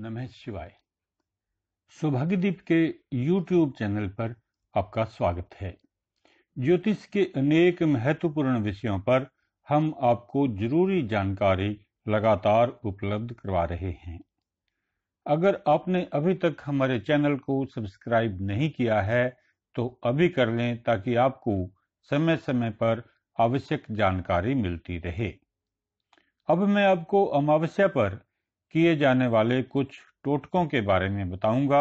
नमः शिवाय सौभाग्यदीप के YouTube चैनल पर आपका स्वागत है ज्योतिष के अनेक महत्वपूर्ण विषयों पर हम आपको जरूरी जानकारी लगातार उपलब्ध करवा रहे हैं अगर आपने अभी तक हमारे चैनल को सब्सक्राइब नहीं किया है तो अभी कर लें ताकि आपको समय समय पर आवश्यक जानकारी मिलती रहे अब मैं आपको अमावस्या पर किए जाने वाले कुछ टोटकों के बारे में बताऊंगा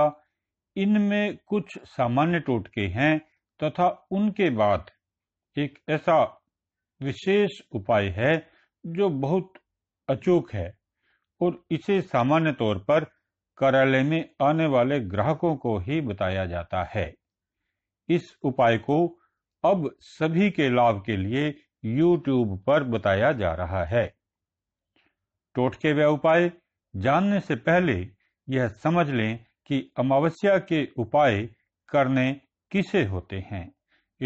इनमें कुछ सामान्य टोटके हैं तथा उनके बाद एक ऐसा विशेष उपाय है जो बहुत अचूक है और इसे सामान्य तौर पर कार्यालय में आने वाले ग्राहकों को ही बताया जाता है इस उपाय को अब सभी के लाभ के लिए YouTube पर बताया जा रहा है टोटके व उपाय जानने से पहले यह समझ लें कि अमावस्या के उपाय करने किसे होते हैं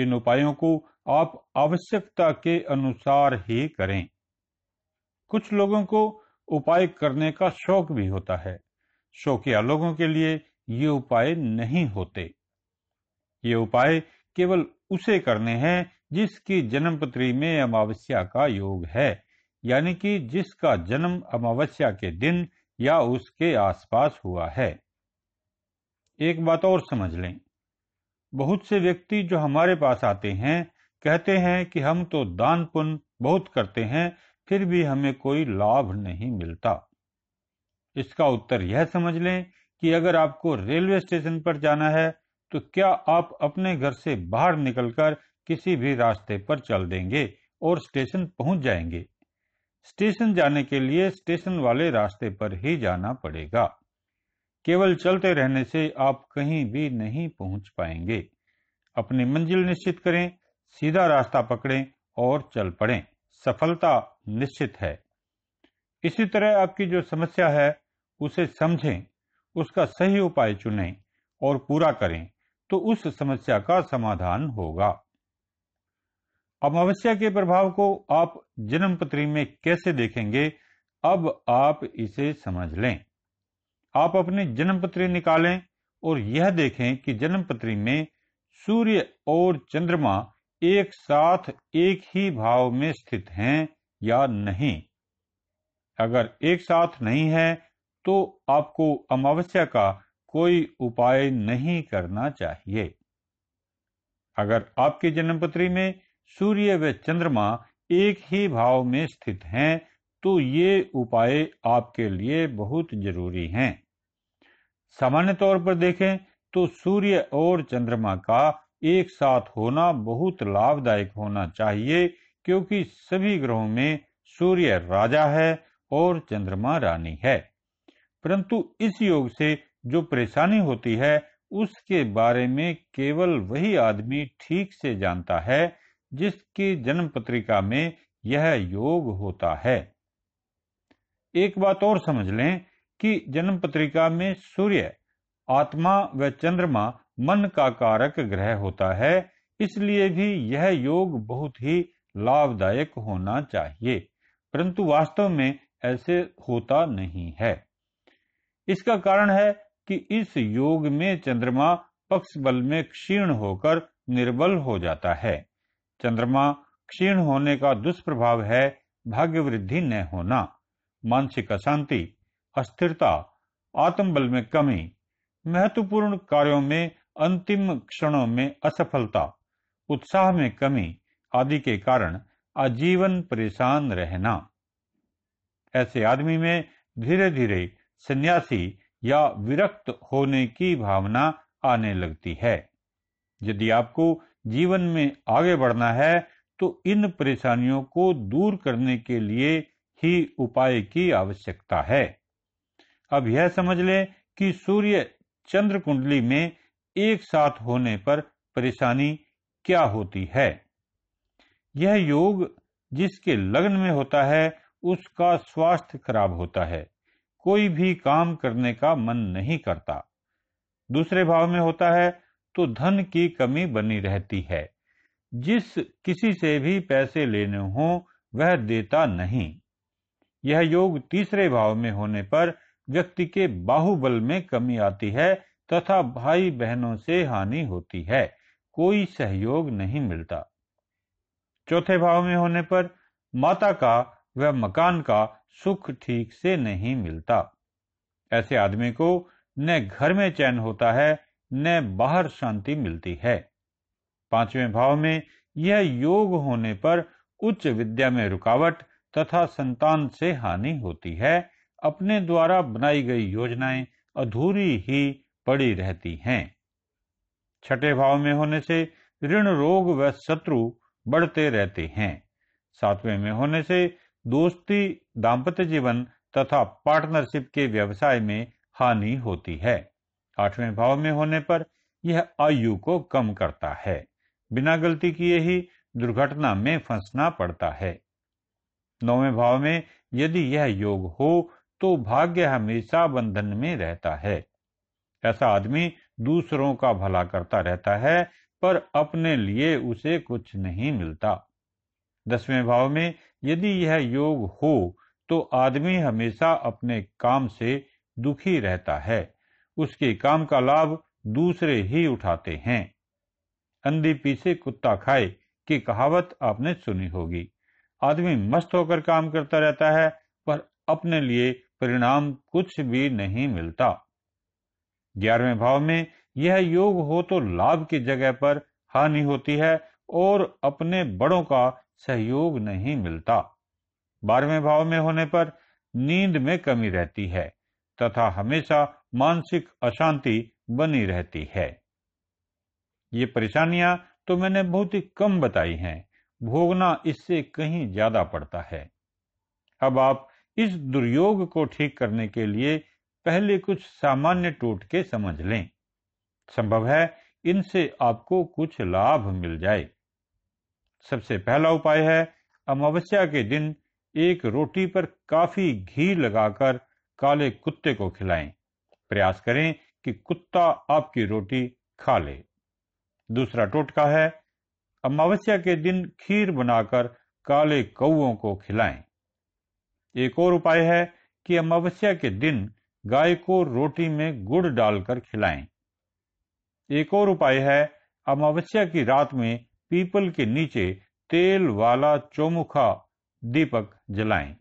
इन उपायों को आप आवश्यकता के अनुसार ही करें कुछ लोगों को उपाय करने का शौक भी होता है शौकिया लोगों के लिए ये उपाय नहीं होते ये उपाय केवल उसे करने हैं जिसकी जन्मपत्री में अमावस्या का योग है यानी कि जिसका जन्म अमावस्या के दिन या उसके आसपास हुआ है एक बात और समझ लें बहुत से व्यक्ति जो हमारे पास आते हैं कहते हैं कि हम तो दान पुण्य बहुत करते हैं फिर भी हमें कोई लाभ नहीं मिलता इसका उत्तर यह समझ लें कि अगर आपको रेलवे स्टेशन पर जाना है तो क्या आप अपने घर से बाहर निकलकर किसी भी रास्ते पर चल देंगे और स्टेशन पहुंच जाएंगे स्टेशन जाने के लिए स्टेशन वाले रास्ते पर ही जाना पड़ेगा केवल चलते रहने से आप कहीं भी नहीं पहुंच पाएंगे अपनी मंजिल निश्चित करें सीधा रास्ता पकड़ें और चल पड़ें सफलता निश्चित है इसी तरह आपकी जो समस्या है उसे समझें उसका सही उपाय चुनें और पूरा करें तो उस समस्या का समाधान होगा अमावस्या के प्रभाव को आप जन्म पत्री में कैसे देखेंगे अब आप इसे समझ लें आप अपनी जन्मपत्री निकालें और यह देखें कि जन्मपत्री में सूर्य और चंद्रमा एक साथ एक ही भाव में स्थित हैं या नहीं अगर एक साथ नहीं है तो आपको अमावस्या का कोई उपाय नहीं करना चाहिए अगर आपकी जन्मपत्री में सूर्य व चंद्रमा एक ही भाव में स्थित हैं तो ये उपाय आपके लिए बहुत जरूरी हैं सामान्य तौर पर देखें तो सूर्य और चंद्रमा का एक साथ होना बहुत लाभदायक होना चाहिए क्योंकि सभी ग्रहों में सूर्य राजा है और चंद्रमा रानी है परंतु इस योग से जो परेशानी होती है उसके बारे में केवल वही आदमी ठीक से जानता है जिसकी जन्म पत्रिका में यह योग होता है एक बात और समझ लें कि जन्म पत्रिका में सूर्य आत्मा व चंद्रमा मन का कारक ग्रह होता है इसलिए भी यह योग बहुत ही लाभदायक होना चाहिए परंतु वास्तव में ऐसे होता नहीं है इसका कारण है कि इस योग में चंद्रमा पक्ष बल में क्षीण होकर निर्बल हो जाता है चंद्रमा क्षीण होने का दुष्प्रभाव है भाग्य वृद्धि न होना मानसिक अशांति अस्थिरता आत्मबल में कमी महत्वपूर्ण कार्यों में अंतिम क्षणों में असफलता उत्साह में कमी आदि के कारण आजीवन परेशान रहना ऐसे आदमी में धीरे धीरे सन्यासी या विरक्त होने की भावना आने लगती है यदि आपको जीवन में आगे बढ़ना है तो इन परेशानियों को दूर करने के लिए ही उपाय की आवश्यकता है अब यह समझ लें कि सूर्य चंद्र कुंडली में एक साथ होने पर परेशानी क्या होती है यह योग जिसके लग्न में होता है उसका स्वास्थ्य खराब होता है कोई भी काम करने का मन नहीं करता दूसरे भाव में होता है तो धन की कमी बनी रहती है जिस किसी से भी पैसे लेने हो वह देता नहीं यह योग तीसरे भाव में होने पर व्यक्ति के बाहुबल में कमी आती है तथा भाई बहनों से हानि होती है कोई सहयोग नहीं मिलता चौथे भाव में होने पर माता का व मकान का सुख ठीक से नहीं मिलता ऐसे आदमी को न घर में चैन होता है न बाहर शांति मिलती है पांचवें भाव में यह योग होने पर उच्च विद्या में रुकावट तथा संतान से हानि होती है अपने द्वारा बनाई गई योजनाएं अधूरी ही पड़ी रहती हैं छठे भाव में होने से ऋण रोग व शत्रु बढ़ते रहते हैं सातवें में होने से दोस्ती दाम्पत्य जीवन तथा पार्टनरशिप के व्यवसाय में हानि होती है आठवें भाव में होने पर यह आयु को कम करता है बिना गलती किए ही दुर्घटना में फंसना पड़ता है नौवें भाव में यदि यह योग हो तो भाग्य हमेशा बंधन में रहता है ऐसा आदमी दूसरों का भला करता रहता है पर अपने लिए उसे कुछ नहीं मिलता दसवें भाव में यदि यह योग हो तो आदमी हमेशा अपने काम से दुखी रहता है उसके काम का लाभ दूसरे ही उठाते हैं अंधी पीछे कुत्ता खाए की कहावत आपने सुनी होगी आदमी मस्त होकर काम करता रहता है पर अपने लिए परिणाम कुछ भी नहीं मिलता ग्यारहवें भाव में यह योग हो तो लाभ की जगह पर हानि होती है और अपने बड़ों का सहयोग नहीं मिलता बारहवें भाव में होने पर नींद में कमी रहती है तथा हमेशा मानसिक अशांति बनी रहती है ये परेशानियां तो मैंने बहुत ही कम बताई हैं भोगना इससे कहीं ज्यादा पड़ता है अब आप इस दुर्योग को ठीक करने के लिए पहले कुछ सामान्य टोटके समझ लें संभव है इनसे आपको कुछ लाभ मिल जाए सबसे पहला उपाय है अमावस्या के दिन एक रोटी पर काफी घी लगाकर काले कुत्ते को खिलाएं। प्रयास करें कि कुत्ता आपकी रोटी खा ले दूसरा टोटका है अमावस्या के दिन खीर बनाकर काले कौओं को खिलाएं। एक और उपाय है कि अमावस्या के दिन गाय को रोटी में गुड़ डालकर खिलाएं। एक और उपाय है अमावस्या की रात में पीपल के नीचे तेल वाला चौमुखा दीपक जलाएं।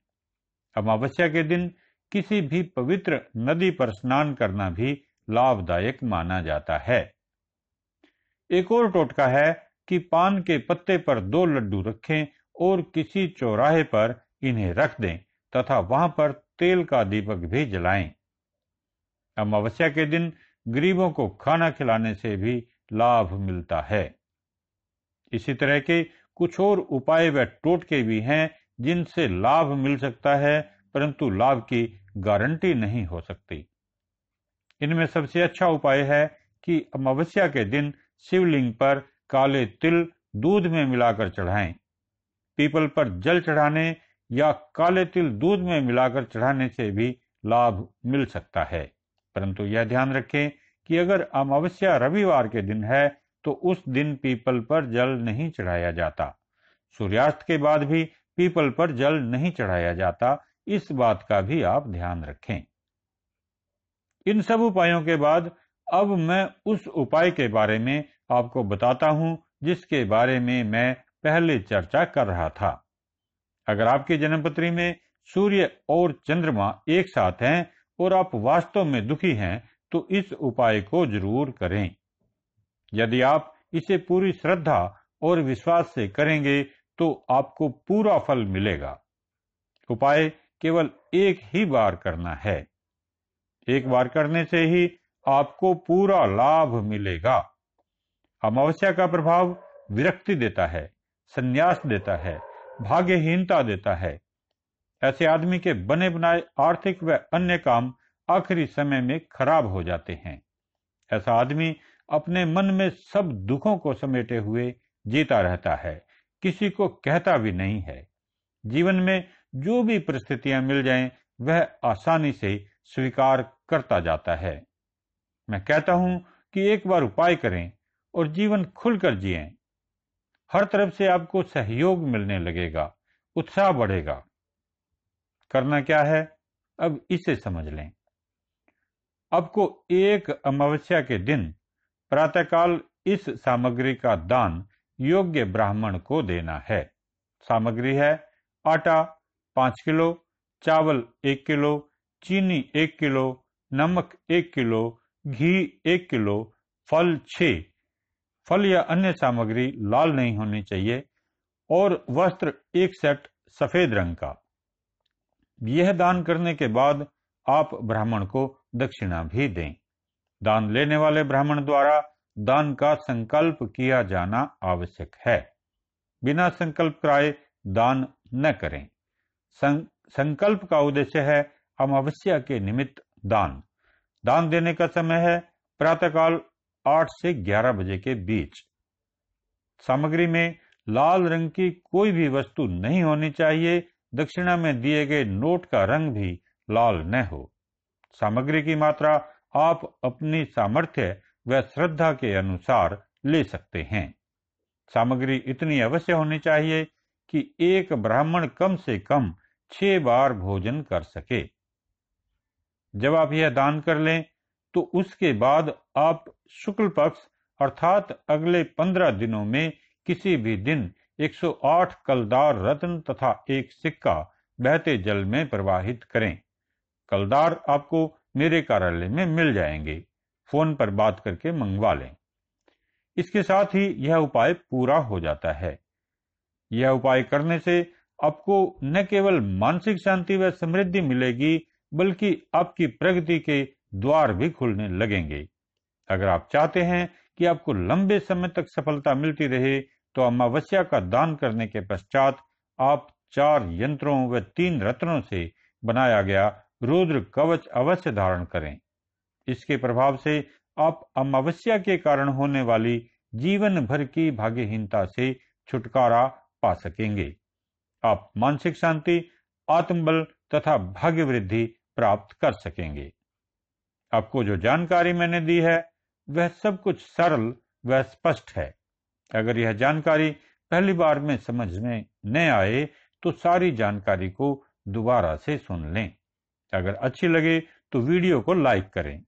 अमावस्या के दिन किसी भी पवित्र नदी पर स्नान करना भी लाभदायक माना जाता है एक और टोटका है कि पान के पत्ते पर दो लड्डू रखें और किसी चौराहे पर इन्हें रख दें तथा वहां पर तेल का दीपक भी जलाएं। अमावस्या के दिन गरीबों को खाना खिलाने से भी लाभ मिलता है इसी तरह के कुछ और उपाय व टोटके भी हैं जिनसे लाभ मिल सकता है परंतु लाभ की गारंटी नहीं हो सकती इनमें सबसे अच्छा उपाय है कि अमावस्या के दिन शिवलिंग पर काले तिल दूध में मिलाकर चढ़ाएं। पीपल पर जल चढ़ाने या काले तिल दूध में मिलाकर चढ़ाने से भी लाभ मिल सकता है परंतु यह ध्यान रखें कि अगर अमावस्या रविवार के दिन है तो उस दिन पीपल पर जल नहीं चढ़ाया जाता सूर्यास्त के बाद भी पीपल पर जल नहीं चढ़ाया जाता इस बात का भी आप ध्यान रखें इन सब उपायों के बाद अब मैं उस उपाय के बारे में आपको बताता हूं जिसके बारे में मैं पहले चर्चा कर रहा था अगर आपकी जन्मपत्री में सूर्य और चंद्रमा एक साथ हैं और आप वास्तव में दुखी हैं तो इस उपाय को जरूर करें यदि आप इसे पूरी श्रद्धा और विश्वास से करेंगे तो आपको पूरा फल मिलेगा उपाय केवल एक ही बार करना है एक बार करने से ही आपको पूरा लाभ मिलेगा अमावस्या का प्रभाव विरक्ति देता है संन्यास देता है भाग्यहीनता देता है ऐसे आदमी के बने बनाए आर्थिक व अन्य काम आखिरी समय में खराब हो जाते हैं ऐसा आदमी अपने मन में सब दुखों को समेटे हुए जीता रहता है किसी को कहता भी नहीं है जीवन में जो भी परिस्थितियां मिल जाएं वह आसानी से स्वीकार करता जाता है मैं कहता हूं कि एक बार उपाय करें और जीवन खुलकर जिए हर तरफ से आपको सहयोग मिलने लगेगा उत्साह बढ़ेगा करना क्या है अब इसे समझ लें आपको एक अमावस्या के दिन प्रातःकाल इस सामग्री का दान योग्य ब्राह्मण को देना है सामग्री है आटा पाँच किलो चावल एक किलो चीनी एक किलो नमक एक किलो घी एक किलो फल छ फल या अन्य सामग्री लाल नहीं होनी चाहिए और वस्त्र एक सेट सफेद रंग का यह दान करने के बाद आप ब्राह्मण को दक्षिणा भी दें दान लेने वाले ब्राह्मण द्वारा दान का संकल्प किया जाना आवश्यक है बिना संकल्प कराए दान न करें सं, संकल्प का उद्देश्य है अमावस्या के निमित्त दान दान देने का समय है प्रातःकाल आठ से ग्यारह बजे के बीच सामग्री में लाल रंग की कोई भी वस्तु नहीं होनी चाहिए दक्षिणा में दिए गए नोट का रंग भी लाल न हो सामग्री की मात्रा आप अपनी सामर्थ्य व श्रद्धा के अनुसार ले सकते हैं सामग्री इतनी अवश्य होनी चाहिए कि एक ब्राह्मण कम से कम छह बार भोजन कर सके जब आप यह दान कर लें तो उसके बाद आप शुक्ल पक्ष अर्थात अगले पंद्रह दिनों में किसी भी दिन 108 कलदार रत्न तथा एक सिक्का बहते जल में प्रवाहित करें कलदार आपको मेरे कार्यालय में मिल जाएंगे फोन पर बात करके मंगवा लें इसके साथ ही यह उपाय पूरा हो जाता है यह उपाय करने से आपको न केवल मानसिक शांति व समृद्धि मिलेगी बल्कि आपकी प्रगति के द्वार भी खुलने लगेंगे अगर आप चाहते हैं कि आपको लंबे समय तक सफलता मिलती रहे तो अमावस्या का दान करने के पश्चात आप चार यंत्रों व तीन रत्नों से बनाया गया रुद्र कवच अवश्य धारण करें इसके प्रभाव से आप अमावस्या के कारण होने वाली जीवन भर की भाग्यहीनता से छुटकारा पा सकेंगे आप मानसिक शांति आत्मबल तथा भाग्य वृद्धि प्राप्त कर सकेंगे आपको जो जानकारी मैंने दी है वह सब कुछ सरल व स्पष्ट है अगर यह जानकारी पहली बार में समझ में न आए तो सारी जानकारी को दोबारा से सुन लें अगर अच्छी लगे तो वीडियो को लाइक करें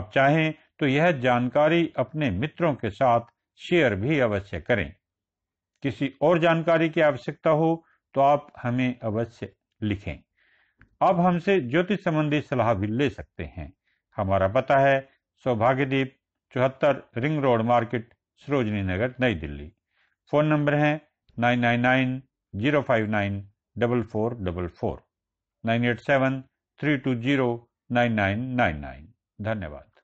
आप चाहें तो यह जानकारी अपने मित्रों के साथ शेयर भी अवश्य करें किसी और जानकारी की आवश्यकता हो तो आप हमें अवश्य लिखें आप हमसे ज्योतिष संबंधी सलाह भी ले सकते हैं हमारा पता है सौभाग्यदीप चौहत्तर ring road market Sarojini Nagar New Delhi phone number है nine nine nine zero five nine double four double four nine eight seven three two zero nine nine nine nine धन्यवाद